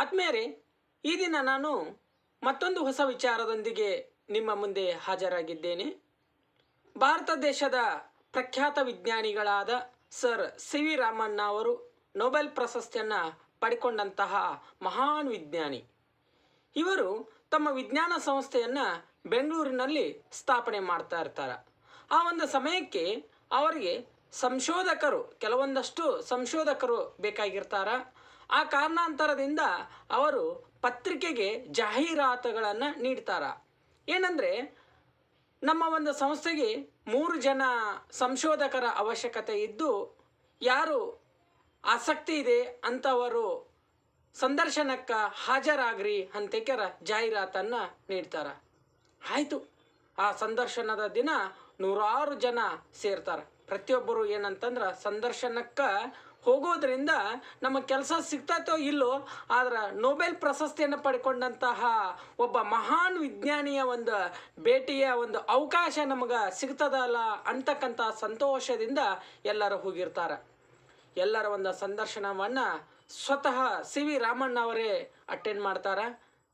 ಆತ್ಮೇರೆ ಈ ದಿನ ನಾನು ಮತ್ತೊಂದು ಹೊಸ ವಿಚಾರದೊಂದಿಗೆ ನಿಮ್ಮ ಮುಂದೆ ಹಾಜರಾಗಿದ್ದೇನೆ ಭಾರತ ದೇಶದ ಪ್ರಖ್ಯಾತ ವಿಜ್ಞಾನಿಗಳಾದ ಸರ್ ಸಿ ವಿ ರಾಮಣ್ಣ ಅವರು ನೊಬೆಲ್ ಪ್ರಶಸ್ತಿಯನ್ನು ಪಡ್ಕೊಂಡಂತಹ ಮಹಾನ್ ವಿಜ್ಞಾನಿ ಇವರು ತಮ್ಮ ವಿಜ್ಞಾನ ಸಂಸ್ಥೆಯನ್ನು ಬೆಂಗಳೂರಿನಲ್ಲಿ ಸ್ಥಾಪನೆ ಮಾಡ್ತಾ ಇರ್ತಾರೆ ಆ ಒಂದು ಸಮಯಕ್ಕೆ ಅವರಿಗೆ ಸಂಶೋಧಕರು ಕೆಲವೊಂದಷ್ಟು ಸಂಶೋಧಕರು ಬೇಕಾಗಿರ್ತಾರೆ ಆ ಕಾರಣಾಂತರದಿಂದ ಅವರು ಪತ್ರಿಕೆಗೆ ಜಾಹೀರಾತುಗಳನ್ನು ನೀಡ್ತಾರ ಏನಂದರೆ ನಮ್ಮ ಒಂದು ಸಂಸ್ಥೆಗೆ ಮೂರು ಜನ ಸಂಶೋಧಕರ ಅವಶ್ಯಕತೆ ಇದ್ದು ಯಾರು ಆಸಕ್ತಿ ಇದೆ ಅಂಥವರು ಸಂದರ್ಶನಕ್ಕೆ ಹಾಜರಾಗ್ರಿ ಅಂತೇಕರ ಜಾಹೀರಾತನ್ನು ನೀಡ್ತಾರೆ ಆಯಿತು ಆ ಸಂದರ್ಶನದ ದಿನ ನೂರಾರು ಜನ ಸೇರ್ತಾರೆ ಪ್ರತಿಯೊಬ್ಬರು ಏನಂತಂದ್ರೆ ಸಂದರ್ಶನಕ್ಕೆ ಹೋಗೋದ್ರಿಂದ ನಮ್ಮ ಕೆಲಸ ಸಿಗ್ತೈತೋ ಇಲ್ಲೋ ಆದ್ರೆ ನೊಬೆಲ್ ಪ್ರಶಸ್ತಿಯನ್ನು ಪಡ್ಕೊಂಡಂತಹ ಒಬ್ಬ ಮಹಾನ್ ವಿಜ್ಞಾನಿಯ ಒಂದು ಭೇಟಿಯ ಒಂದು ಅವಕಾಶ ನಮಗೆ ಸಿಗ್ತದಲ್ಲ ಅಂತಕ್ಕಂಥ ಸಂತೋಷದಿಂದ ಎಲ್ಲರೂ ಹೋಗಿರ್ತಾರೆ ಎಲ್ಲರ ಒಂದು ಸಂದರ್ಶನವನ್ನು ಸ್ವತಃ ಸಿ ವಿ ರಾಮಣ್ಣ ಅವರೇ ಅಟೆಂಡ್ ಮಾಡ್ತಾರೆ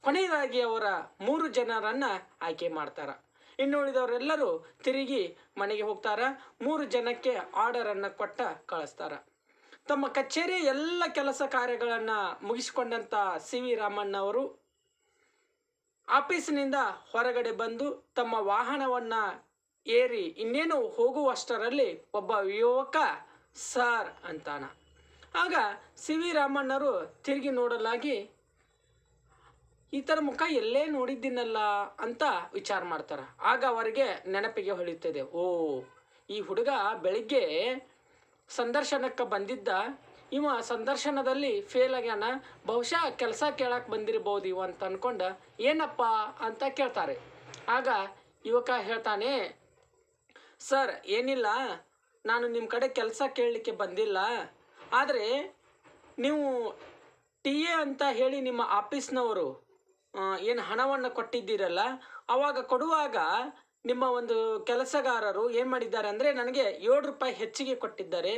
ಕೊನೆಯದಾಗಿ ಅವರ ಮೂರು ಜನರನ್ನು ಆಯ್ಕೆ ಮಾಡ್ತಾರೆ ಇನ್ನುಳಿದವರೆಲ್ಲರೂ ತಿರುಗಿ ಮನೆಗೆ ಹೋಗ್ತಾರೆ ಮೂರು ಜನಕ್ಕೆ ಆರ್ಡರನ್ನು ಕೊಟ್ಟ ಕಳಿಸ್ತಾರೆ ತಮ್ಮ ಕಚೇರಿಯ ಎಲ್ಲ ಕೆಲಸ ಕಾರ್ಯಗಳನ್ನು ಮುಗಿಸಿಕೊಂಡಂಥ ಸಿ ವಿ ರಾಮಣ್ಣ ಅವರು ಆಫೀಸಿನಿಂದ ಹೊರಗಡೆ ಬಂದು ತಮ್ಮ ವಾಹನವನ್ನು ಏರಿ ಇನ್ನೇನು ಹೋಗುವಷ್ಟರಲ್ಲಿ ಒಬ್ಬ ಯುವಕ ಸಾರ್ ಅಂತಾನ ಆಗ ಸಿ ವಿ ರಾಮಣ್ಣರು ತಿರುಗಿ ನೋಡಲಾಗಿ ಈತನ ಮುಖ ಎಲ್ಲೇ ನೋಡಿದ್ದೀನಲ್ಲ ಅಂತ ವಿಚಾರ ಮಾಡ್ತಾರೆ ಆಗ ಅವರಿಗೆ ನೆನಪಿಗೆ ಹೊಳೆಯುತ್ತದೆ ಓ ಈ ಹುಡುಗ ಬೆಳಿಗ್ಗೆ ಸಂದರ್ಶನಕ್ಕೆ ಬಂದಿದ್ದ ಇವ ಸಂದರ್ಶನದಲ್ಲಿ ಫೇಲ್ ಆಗ್ಯಾನ ಬಹುಶಃ ಕೆಲಸ ಕೇಳಕ್ಕೆ ಬಂದಿರ್ಬೋದು ಇವ ಅಂತ ಅಂದ್ಕೊಂಡು ಏನಪ್ಪ ಅಂತ ಕೇಳ್ತಾರೆ ಆಗ ಯುವಕ ಹೇಳ್ತಾನೆ ಸರ್ ಏನಿಲ್ಲ ನಾನು ನಿಮ್ಮ ಕಡೆ ಕೆಲಸ ಕೇಳಲಿಕ್ಕೆ ಬಂದಿಲ್ಲ ಆದರೆ ನೀವು ಟಿ ಎ ಅಂತ ಹೇಳಿ ನಿಮ್ಮ ಆಫೀಸ್ನವರು ಏನು ಹಣವನ್ನು ಕೊಟ್ಟಿದ್ದೀರಲ್ಲ ಆವಾಗ ಕೊಡುವಾಗ ನಿಮ್ಮ ಒಂದು ಕೆಲಸಗಾರರು ಏನು ಮಾಡಿದ್ದಾರೆ ಅಂದರೆ ನನಗೆ ಏಳು ರೂಪಾಯಿ ಹೆಚ್ಚಿಗೆ ಕೊಟ್ಟಿದ್ದಾರೆ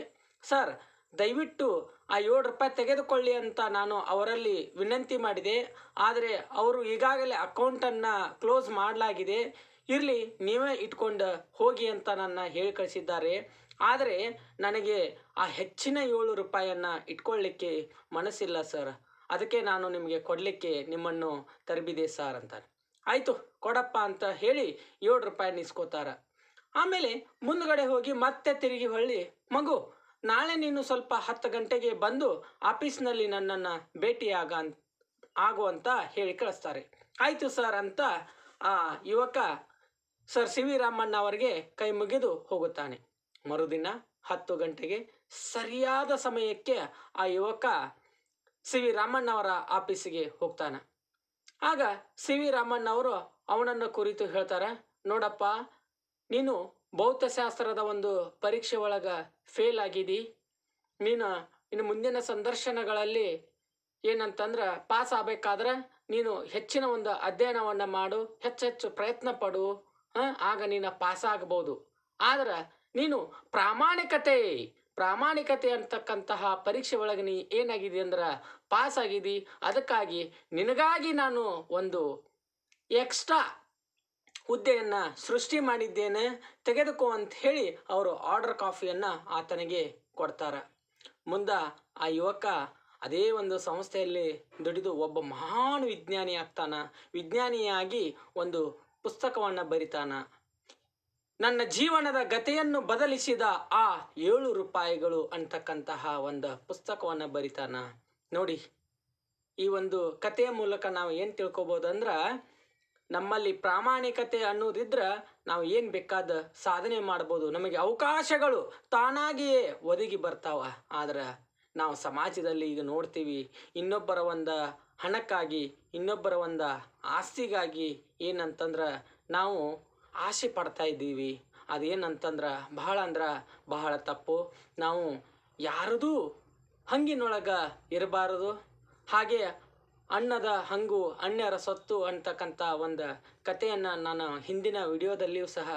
ಸರ್ ದಯವಿಟ್ಟು ಆ ಏಳು ರೂಪಾಯಿ ತೆಗೆದುಕೊಳ್ಳಿ ಅಂತ ನಾನು ಅವರಲ್ಲಿ ವಿನಂತಿ ಮಾಡಿದೆ ಆದರೆ ಅವರು ಈಗಾಗಲೇ ಅಕೌಂಟನ್ನು ಕ್ಲೋಸ್ ಮಾಡಲಾಗಿದೆ ಇರಲಿ ನೀವೇ ಇಟ್ಕೊಂಡು ಹೋಗಿ ಅಂತ ನನ್ನ ಹೇಳಿ ಕಳಿಸಿದ್ದಾರೆ ಆದರೆ ನನಗೆ ಆ ಹೆಚ್ಚಿನ ಏಳು ರೂಪಾಯಿಯನ್ನು ಇಟ್ಕೊಳ್ಳಿಕ್ಕೆ ಮನಸ್ಸಿಲ್ಲ ಸರ್ ಅದಕ್ಕೆ ನಾನು ನಿಮಗೆ ಕೊಡಲಿಕ್ಕೆ ನಿಮ್ಮನ್ನು ತರಬಿದೆ ಸರ್ ಅಂತಾರೆ ಆಯಿತು ಕೊಡಪ್ಪ ಅಂತ ಹೇಳಿ ಏಳು ರೂಪಾಯಿ ನಿಸ್ಕೋತಾರ ಆಮೇಲೆ ಮುಂದ್ಗಡೆ ಹೋಗಿ ಮತ್ತೆ ತಿರುಗಿ ಹೊಳ್ಳಿ ಮಗು ನಾಳೆ ನೀನು ಸ್ವಲ್ಪ ಹತ್ತು ಗಂಟೆಗೆ ಬಂದು ಆಫೀಸ್ನಲ್ಲಿ ನನ್ನನ್ನು ಭೇಟಿಯಾಗ ಆಗು ಅಂತ ಹೇಳಿ ಕಳಿಸ್ತಾರೆ ಆಯಿತು ಸರ್ ಅಂತ ಆ ಯುವಕ ಸರ್ ಸಿ ವಿ ರಾಮಣ್ಣ ಅವರಿಗೆ ಕೈ ಮುಗಿದು ಹೋಗುತ್ತಾನೆ ಮರುದಿನ ಹತ್ತು ಗಂಟೆಗೆ ಸರಿಯಾದ ಸಮಯಕ್ಕೆ ಆ ಯುವಕ ಸಿ ವಿ ರಾಮಣ್ಣವರ ಆಫೀಸಿಗೆ ಹೋಗ್ತಾನೆ ಆಗ ಸಿ ವಿ ರಾಮಣ್ಣ ಅವರು ಅವನನ್ನು ಕುರಿತು ಹೇಳ್ತಾರೆ ನೋಡಪ್ಪ ನೀನು ಭೌತಶಾಸ್ತ್ರದ ಒಂದು ಪರೀಕ್ಷೆ ಒಳಗೆ ಫೇಲ್ ಆಗಿದಿ ನೀನು ಇನ್ನು ಮುಂದಿನ ಸಂದರ್ಶನಗಳಲ್ಲಿ ಏನಂತಂದ್ರೆ ಪಾಸ್ ಆಗಬೇಕಾದ್ರೆ ನೀನು ಹೆಚ್ಚಿನ ಒಂದು ಅಧ್ಯಯನವನ್ನು ಮಾಡು ಹೆಚ್ಚೆಚ್ಚು ಪ್ರಯತ್ನ ಪಡು ಆಗ ನೀನು ಪಾಸ್ ಆಗ್ಬೋದು ಆದ್ರೆ ನೀನು ಪ್ರಾಮಾಣಿಕತೆ ಪ್ರಾಮಾಣಿಕತೆ ಅಂತಕ್ಕಂತಹ ಪರೀಕ್ಷೆ ಒಳಗೆ ನೀ ಏನಾಗಿದೆ ಅಂದ್ರೆ ಪಾಸ್ ಆಗಿದಿ ಅದಕ್ಕಾಗಿ ನಿನಗಾಗಿ ನಾನು ಒಂದು ಎಕ್ಸ್ಟ್ರಾ ಹುದ್ದೆಯನ್ನು ಸೃಷ್ಟಿ ಮಾಡಿದ್ದೇನೆ ತೆಗೆದುಕೋ ಅಂತ ಹೇಳಿ ಅವರು ಆರ್ಡರ್ ಕಾಫಿಯನ್ನು ಆತನಿಗೆ ಕೊಡ್ತಾರೆ ಮುಂದೆ ಆ ಯುವಕ ಅದೇ ಒಂದು ಸಂಸ್ಥೆಯಲ್ಲಿ ದುಡಿದು ಒಬ್ಬ ಮಹಾನ್ ವಿಜ್ಞಾನಿ ಆಗ್ತಾನ ವಿಜ್ಞಾನಿಯಾಗಿ ಒಂದು ಪುಸ್ತಕವನ್ನು ಬರಿತಾನ ನನ್ನ ಜೀವನದ ಗತೆಯನ್ನು ಬದಲಿಸಿದ ಆ ಏಳು ರೂಪಾಯಿಗಳು ಅಂತಕ್ಕಂತಹ ಒಂದು ಪುಸ್ತಕವನ್ನು ಬರಿತಾನ ನೋಡಿ ಈ ಒಂದು ಕಥೆಯ ಮೂಲಕ ನಾವು ಏನು ತಿಳ್ಕೊಬೋದು ಅಂದ್ರೆ ನಮ್ಮಲ್ಲಿ ಪ್ರಾಮಾಣಿಕತೆ ಅನ್ನೋದಿದ್ರೆ ನಾವು ಏನು ಬೇಕಾದ ಸಾಧನೆ ಮಾಡ್ಬೋದು ನಮಗೆ ಅವಕಾಶಗಳು ತಾನಾಗಿಯೇ ಒದಗಿ ಬರ್ತಾವ ಆದ್ರೆ ನಾವು ಸಮಾಜದಲ್ಲಿ ಈಗ ನೋಡ್ತೀವಿ ಇನ್ನೊಬ್ಬರ ಒಂದು ಹಣಕ್ಕಾಗಿ ಇನ್ನೊಬ್ಬರ ಒಂದು ಆಸ್ತಿಗಾಗಿ ಏನಂತಂದ್ರೆ ನಾವು ಆಸೆ ಪಡ್ತಾ ಇದ್ದೀವಿ ಅದೇನಂತಂದ್ರೆ ಬಹಳ ಅಂದ್ರೆ ಬಹಳ ತಪ್ಪು ನಾವು ಯಾರದೂ ಹಂಗಿನೊಳಗೆ ಇರಬಾರದು ಹಾಗೆ ಅನ್ನದ ಹಂಗು ಅಣ್ಣರ ಸೊತ್ತು ಅಂತಕ್ಕಂಥ ಒಂದು ಕಥೆಯನ್ನು ನಾನು ಹಿಂದಿನ ವಿಡಿಯೋದಲ್ಲಿಯೂ ಸಹ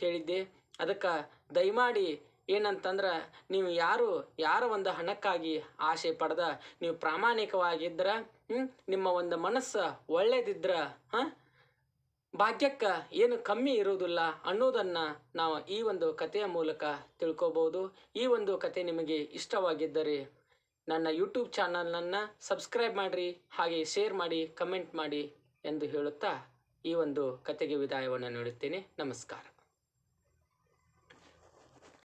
ಹೇಳಿದ್ದೆ ಅದಕ್ಕೆ ದಯಮಾಡಿ ಏನಂತಂದ್ರೆ ನೀವು ಯಾರು ಯಾರ ಒಂದು ಹಣಕ್ಕಾಗಿ ಆಸೆ ಪಡೆದ ನೀವು ಪ್ರಾಮಾಣಿಕವಾಗಿದ್ದರೆ ನಿಮ್ಮ ಒಂದು ಮನಸ್ಸು ಒಳ್ಳೇದಿದ್ರೆ ಹಾಂ ಭಾಗ್ಯಕ್ಕೆ ಏನು ಕಮ್ಮಿ ಇರುವುದಿಲ್ಲ ಅನ್ನೋದನ್ನು ನಾವು ಈ ಒಂದು ಕಥೆಯ ಮೂಲಕ ತಿಳ್ಕೋಬೋದು ಈ ಒಂದು ಕತೆ ನಿಮಗೆ ಇಷ್ಟವಾಗಿದ್ದರೆ ನನ್ನ ಯೂಟ್ಯೂಬ್ ಚಾನಲನ್ನು ಸಬ್ಸ್ಕ್ರೈಬ್ ಮಾಡಿರಿ ಹಾಗೆ ಶೇರ್ ಮಾಡಿ ಕಮೆಂಟ್ ಮಾಡಿ ಎಂದು ಹೇಳುತ್ತಾ ಈ ಒಂದು ಕತೆಗೆ ವಿದಾಯವನ್ನು ನೀಡುತ್ತೇನೆ ನಮಸ್ಕಾರ